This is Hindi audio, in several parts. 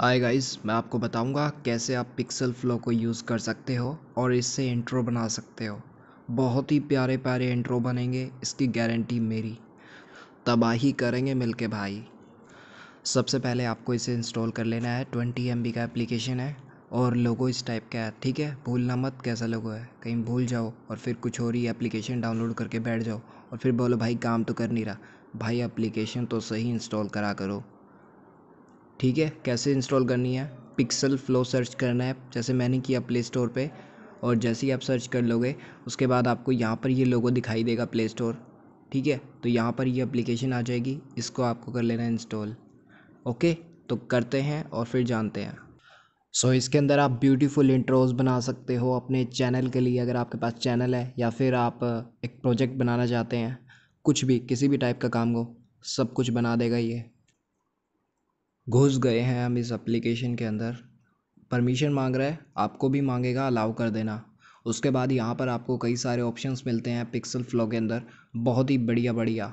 हाय गाइस मैं आपको बताऊंगा कैसे आप पिक्सल फ्लो को यूज़ कर सकते हो और इससे इंट्रो बना सकते हो बहुत ही प्यारे प्यारे इंट्रो बनेंगे इसकी गारंटी मेरी तबाही करेंगे मिलके भाई सबसे पहले आपको इसे इंस्टॉल कर लेना है ट्वेंटी एम का एप्लीकेशन है और लोगो इस टाइप का है ठीक है भूलना मत कैसा लोगो है कहीं भूल जाओ और फिर कुछ और ही एप्लीकेशन डाउनलोड करके बैठ जाओ और फिर बोलो भाई काम तो कर नहीं रहा भाई एप्लीकेशन तो सही इंस्टॉल करा करो ठीक है कैसे इंस्टॉल करनी है पिक्सल फ्लो सर्च करना है जैसे मैंने किया प्ले स्टोर पर और जैसे ही आप सर्च कर लोगे उसके बाद आपको यहाँ पर ये लोगो दिखाई देगा प्ले स्टोर ठीक है तो यहाँ पर ये एप्लीकेशन आ जाएगी इसको आपको कर लेना है इंस्टॉल ओके तो करते हैं और फिर जानते हैं सो so, इसके अंदर आप ब्यूटीफुल इंट्रोज बना सकते हो अपने चैनल के लिए अगर आपके पास चैनल है या फिर आप एक प्रोजेक्ट बनाना चाहते हैं कुछ भी किसी भी टाइप का काम हो सब कुछ बना देगा ये घुस गए हैं हम इस एप्लीकेशन के अंदर परमिशन मांग रहा है आपको भी मांगेगा अलाउ कर देना उसके बाद यहाँ पर आपको कई सारे ऑप्शंस मिलते हैं पिक्सल फ्लो के अंदर बहुत ही बढ़िया बढ़िया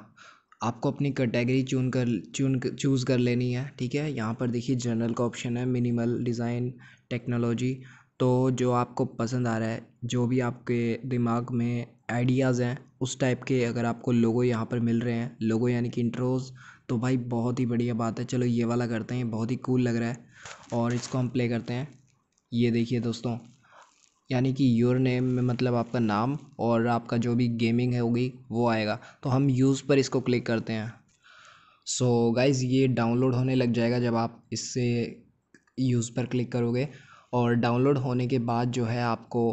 आपको अपनी कैटेगरी चून कर चून चूज़ कर लेनी है ठीक है यहाँ पर देखिए जनरल का ऑप्शन है मिनिमल डिज़ाइन टेक्नोलॉजी तो जो आपको पसंद आ रहा है जो भी आपके दिमाग में आइडियाज़ हैं उस टाइप के अगर आपको लोगो यहाँ पर मिल रहे हैं लोगो यानी कि इंट्रोज तो भाई बहुत ही बढ़िया बात है चलो ये वाला करते हैं बहुत ही कूल लग रहा है और इसको हम प्ले करते हैं ये देखिए दोस्तों यानी कि योर नेम में मतलब आपका नाम और आपका जो भी गेमिंग है होगी वो आएगा तो हम यूज़ पर इसको क्लिक करते हैं सो so, गाइज़ ये डाउनलोड होने लग जाएगा जब आप इससे यूज़ पर क्लिक करोगे और डाउनलोड होने के बाद जो है आपको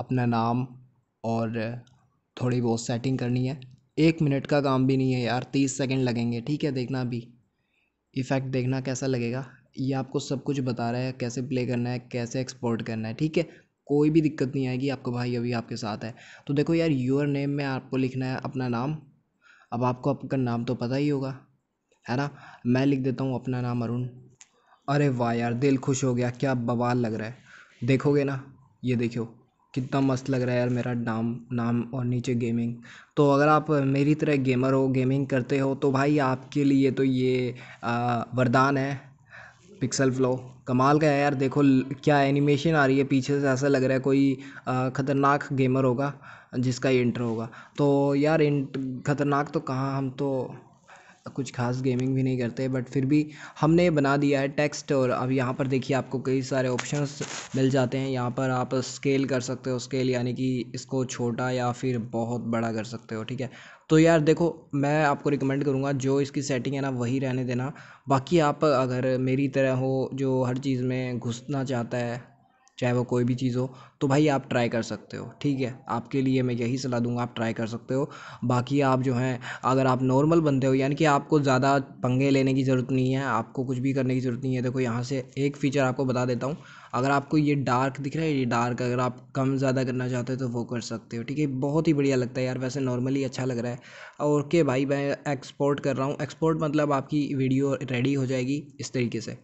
अपना नाम और थोड़ी बहुत सेटिंग करनी है एक मिनट का काम भी नहीं है यार तीस सेकंड लगेंगे ठीक है देखना अभी इफ़ेक्ट देखना कैसा लगेगा ये आपको सब कुछ बता रहा है कैसे प्ले करना है कैसे एक्सपोर्ट करना है ठीक है कोई भी दिक्कत नहीं आएगी आपको भाई अभी आपके साथ है तो देखो यार योर नेम में आपको लिखना है अपना नाम अब आपको आपका नाम तो पता ही होगा है ना मैं लिख देता हूँ अपना नाम अरुण अरे वाह यार दिल खुश हो गया क्या बवाल लग रहा है देखोगे ना ये देखो कितना मस्त लग रहा है यार मेरा नाम नाम और नीचे गेमिंग तो अगर आप मेरी तरह गेमर हो गेमिंग करते हो तो भाई आपके लिए तो ये वरदान है पिक्सल फ्लो कमाल का है यार देखो क्या एनिमेशन आ रही है पीछे से ऐसा लग रहा है कोई ख़तरनाक गेमर होगा जिसका इंटर होगा तो यार इंट खतरनाक तो कहाँ हम तो कुछ खास गेमिंग भी नहीं करते बट फिर भी हमने बना दिया है टेक्स्ट और अब यहाँ पर देखिए आपको कई सारे ऑप्शंस मिल जाते हैं यहाँ पर आप स्केल कर सकते हो स्केल यानी कि इसको छोटा या फिर बहुत बड़ा कर सकते हो ठीक है तो यार देखो मैं आपको रिकमेंड करूँगा जो इसकी सेटिंग है ना वही रहने देना बाकी आप अगर मेरी तरह हो जो हर चीज़ में घुसना चाहता है चाहे वो कोई भी चीज़ हो तो भाई आप ट्राई कर सकते हो ठीक है आपके लिए मैं यही सलाह दूंगा आप ट्राई कर सकते हो बाकी आप जो हैं अगर आप नॉर्मल बनते हो यानी कि आपको ज़्यादा पंगे लेने की ज़रूरत नहीं है आपको कुछ भी करने की ज़रूरत नहीं है देखो यहाँ से एक फ़ीचर आपको बता देता हूँ अगर आपको ये डार्क दिख रहा है ये डार्क अगर आप कम ज़्यादा करना चाहते हो तो वो कर सकते हो ठीक है बहुत ही बढ़िया लगता है यार वैसे नॉर्मली अच्छा लग रहा है और के भाई मैं एक्सपोर्ट कर रहा हूँ एक्सपोर्ट मतलब आपकी वीडियो रेडी हो जाएगी इस तरीके से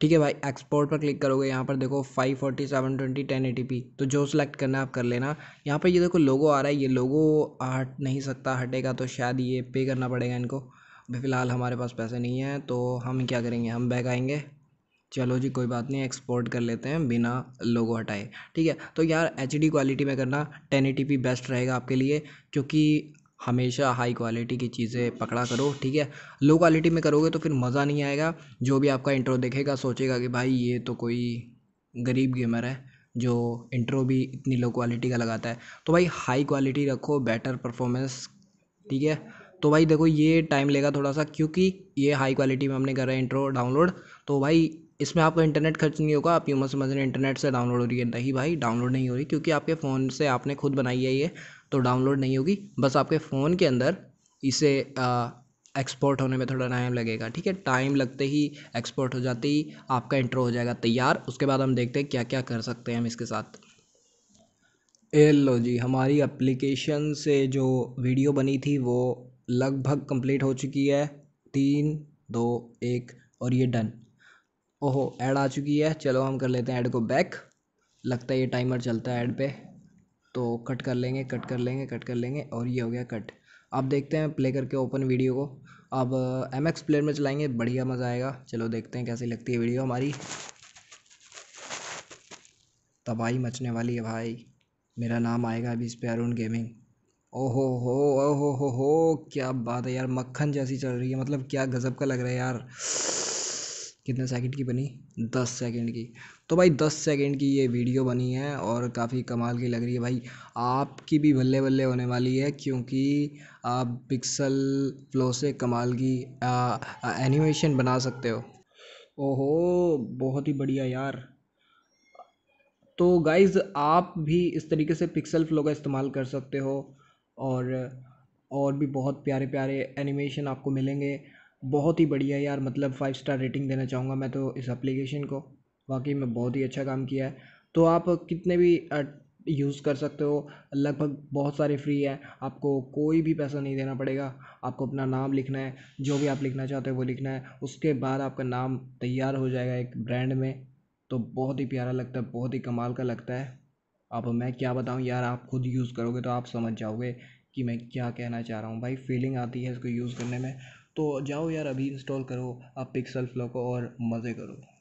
ठीक है भाई एक्सपोर्ट पर क्लिक करोगे यहाँ पर देखो five forty seven twenty ten eighty P तो जो सिलेक्ट करना है आप कर लेना यहाँ पर ये देखो लोगो आ रहा है ये लोगो हट नहीं सकता हटेगा तो शायद ये पे करना पड़ेगा इनको अभी फ़िलहाल हमारे पास पैसे नहीं हैं तो हम क्या करेंगे हम बैग आएंगे चलो जी कोई बात नहीं एक्सपोर्ट कर लेते हैं बिना लोगो हटाए ठीक है तो यार एच क्वालिटी में करना टेन बेस्ट रहेगा आपके लिए क्योंकि हमेशा हाई क्वालिटी की चीज़ें पकड़ा करो ठीक है लो क्वालिटी में करोगे तो फिर मज़ा नहीं आएगा जो भी आपका इंट्रो देखेगा सोचेगा कि भाई ये तो कोई गरीब गेमर है जो इंट्रो भी इतनी लो क्वालिटी का लगाता है तो भाई हाई क्वालिटी रखो बेटर परफॉर्मेंस ठीक है तो भाई देखो ये टाइम लेगा थोड़ा सा क्योंकि ये हाई क्वालिटी में हमने करा है इंट्रो डाउनलोड तो भाई इसमें आपका इंटरनेट खर्च नहीं होगा आप यूँ समझ रहे इंटरनेट से डाउनलोड हो रही है नहीं भाई डाउनलोड नहीं हो रही क्योंकि आपके फ़ोन से आपने खुद बनाई है ये तो डाउनलोड नहीं होगी बस आपके फ़ोन के अंदर इसे एक्सपोर्ट होने में थोड़ा टाइम लगेगा ठीक है टाइम लगते ही एक्सपोर्ट हो जाते ही आपका इंट्रो हो जाएगा तैयार उसके बाद हम देखते हैं क्या क्या कर सकते हैं हम इसके साथ ए लो जी हमारी एप्लीकेशन से जो वीडियो बनी थी वो लगभग कंप्लीट हो चुकी है तीन दो एक और ये डन ओहो ऐड आ चुकी है चलो हम कर लेते हैं ऐड को बैक लगता है ये टाइमर चलता है ऐड पे तो कट कर लेंगे कट कर लेंगे कट कर लेंगे और ये हो गया कट अब देखते हैं प्ले करके ओपन वीडियो को अब एम एक्स प्लेयर में चलाएंगे बढ़िया मज़ा आएगा चलो देखते हैं कैसी लगती है वीडियो हमारी तबाही मचने वाली है भाई मेरा नाम आएगा अभी इस पर अरुण गेमिंग ओहो हो ओहो हो हो क्या बात है यार मक्खन जैसी चल रही है मतलब क्या गज़ब का लग रहा है यार कितने सेकंड की बनी दस सेकंड की तो भाई दस सेकंड की ये वीडियो बनी है और काफ़ी कमाल की लग रही है भाई आपकी भी बल्ले बल्ले होने वाली है क्योंकि आप पिक्सल फ्लो से कमाल की एनिमेशन बना सकते हो ओहो बहुत ही बढ़िया यार तो गाइज़ आप भी इस तरीके से पिक्सल फ्लो का इस्तेमाल कर सकते हो और और भी बहुत प्यारे प्यारे एनिमेशन आपको मिलेंगे बहुत ही बढ़िया यार मतलब फ़ाइव स्टार रेटिंग देना चाहूँगा मैं तो इस एप्लीकेशन को वाकई में बहुत ही अच्छा काम किया है तो आप कितने भी यूज़ कर सकते हो लगभग बहुत सारे फ्री हैं आपको कोई भी पैसा नहीं देना पड़ेगा आपको अपना नाम लिखना है जो भी आप लिखना चाहते हो वो लिखना है उसके बाद आपका नाम तैयार हो जाएगा एक ब्रांड में तो बहुत ही प्यारा लगता है बहुत ही कमाल का लगता है अब मैं क्या बताऊँ यार आप खुद यूज़ करोगे तो आप समझ जाओगे कि मैं क्या कहना चाह रहा हूँ भाई फीलिंग आती है इसको यूज़ करने में तो जाओ यार अभी इंस्टॉल करो आप पिक्सल फ्लो को और मज़े करो